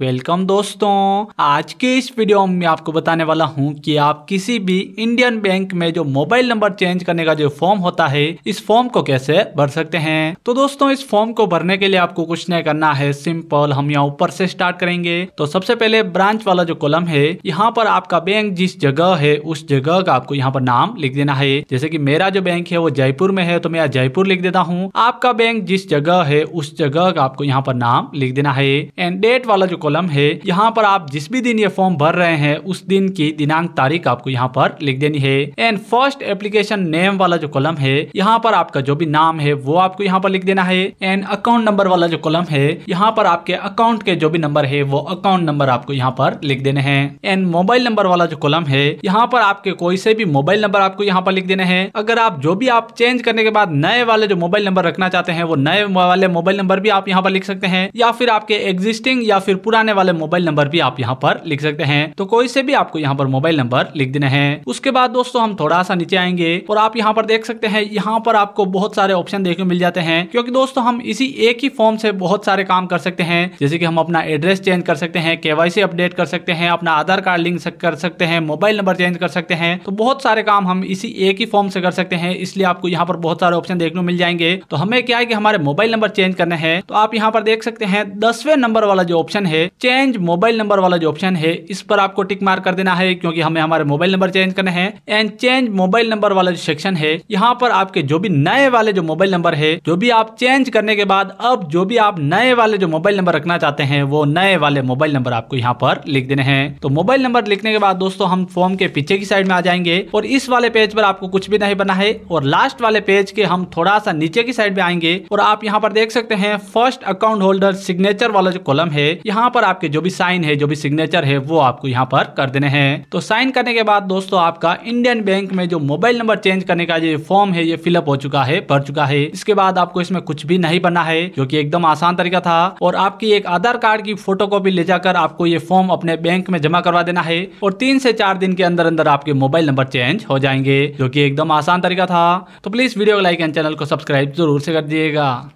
welcome दोस्तों आज के इस वीडियो में आपको बताने वाला हूं कि आप किसी भी इंडियन बैंक में जो मोबाइल नंबर चेंज करने का जो फॉर्म होता है इस फॉर्म को कैसे भर सकते हैं तो दोस्तों इस फॉर्म को भरने के लिए आपको कुछ नहीं करना है सिंपल हम यहाँ ऊपर से स्टार्ट करेंगे तो सबसे पहले ब्रांच वाला जो कॉलम है यहाँ पर आपका बैंक जिस जगह है उस जगह का आपको यहाँ पर नाम लिख देना है जैसे की मेरा जो बैंक है वो जयपुर में है तो मैं जयपुर लिख देता हूँ आपका बैंक जिस जगह है उस जगह का आपको यहाँ पर नाम लिख देना है एंड डेट वाला जो कॉलम है यहाँ पर आप जिस भी दिन ये फॉर्म भर रहे हैं उस दिन की दिनांक तारीख आपको यहाँ पर लिख देनी है एंड फर्स्ट एप्लीकेशन नेम वाला जो कॉलम है यहाँ पर आपका जो भी नाम है वो आपको यहाँ पर लिख देना है एंड अकाउंट नंबर वाला जो कॉलम है यहाँ पर आपके अकाउंट के जो भी नंबर है वो अकाउंट नंबर आपको यहाँ पर लिख देने हैं एंड मोबाइल नंबर वाला जो कॉलम है यहाँ पर आपके कोई से भी मोबाइल नंबर आपको यहाँ पर लिख देने हैं अगर आप जो भी आप चेंज करने के बाद नए वाले जो मोबाइल नंबर रखना चाहते हैं वो नए वाले मोबाइल नंबर भी आप यहाँ पर लिख सकते हैं या फिर आपके एग्जिस्टिंग या फिर पूरा पुराने वाले मोबाइल नंबर भी आप यहाँ पर लिख सकते हैं तो कोई से भी आपको यहाँ पर मोबाइल नंबर लिख देना है उसके बाद दोस्तों हम थोड़ा सा नीचे आएंगे और आप यहाँ पर देख सकते हैं यहाँ पर आपको बहुत सारे ऑप्शन देखने मिल जाते हैं क्योंकि दोस्तों हम इसी एक ही फॉर्म से बहुत सारे काम कर सकते हैं जैसे कि हम अपना एड्रेस चेंज कर सकते हैं केवाईसी अपडेट कर सकते हैं अपना आधार कार्ड लिंक कर सकते हैं मोबाइल नंबर चेंज कर सकते हैं तो बहुत सारे काम हम इसी एक ही फॉर्म से कर सकते हैं इसलिए आपको यहाँ पर बहुत सारे ऑप्शन देखने मिल जाएंगे तो हमें क्या है कि हमारे मोबाइल नंबर चेंज करने हैं तो आप यहाँ पर देख सकते हैं दसवें नंबर वाला जो ऑप्शन है चेंज मोबाइल नंबर वाला जो ऑप्शन है इस पर आपको टिक मार कर देना है क्योंकि हमें हमारे मोबाइल नंबर चेंज करने हैं एंड चेंज मोबाइल नंबर वाला जो सेक्शन है यहाँ पर आपके जो भी नए वाले जो मोबाइल नंबर है जो भी आप चेंज करने के बाद अब जो भी आप नए वाले जो मोबाइल नंबर रखना चाहते हैं वो नए वाले मोबाइल नंबर आपको यहाँ पर लिख देने हैं तो मोबाइल नंबर लिखने के बाद दोस्तों हम फॉर्म के पीछे की साइड में आ जाएंगे और इस वाले पेज पर आपको कुछ भी नहीं बना है और लास्ट वाले पेज के हम थोड़ा सा नीचे की साइड में आएंगे और आप यहाँ पर देख सकते हैं फर्स्ट अकाउंट होल्डर सिग्नेचर वाला जो कॉलम है यहाँ पर पर आपके जो भी साइन है जो भी सिग्नेचर है वो आपको यहाँ पर कर देने हैं तो साइन करने के बाद दोस्तों आपका इंडियन बैंक में जो मोबाइल नंबर चेंज करने का जो फॉर्म है ये फिलअप हो चुका है भर चुका है इसके बाद आपको इसमें कुछ भी नहीं बना है जो की एकदम आसान तरीका था और आपकी एक आधार कार्ड की फोटो ले जाकर आपको ये फॉर्म अपने बैंक में जमा करवा देना है और तीन से चार दिन के अंदर अंदर आपके मोबाइल नंबर चेंज हो जाएंगे जो की एकदम आसान तरीका था तो प्लीज वीडियो को लाइक एंड चैनल को सब्सक्राइब जरूर से कर दिएगा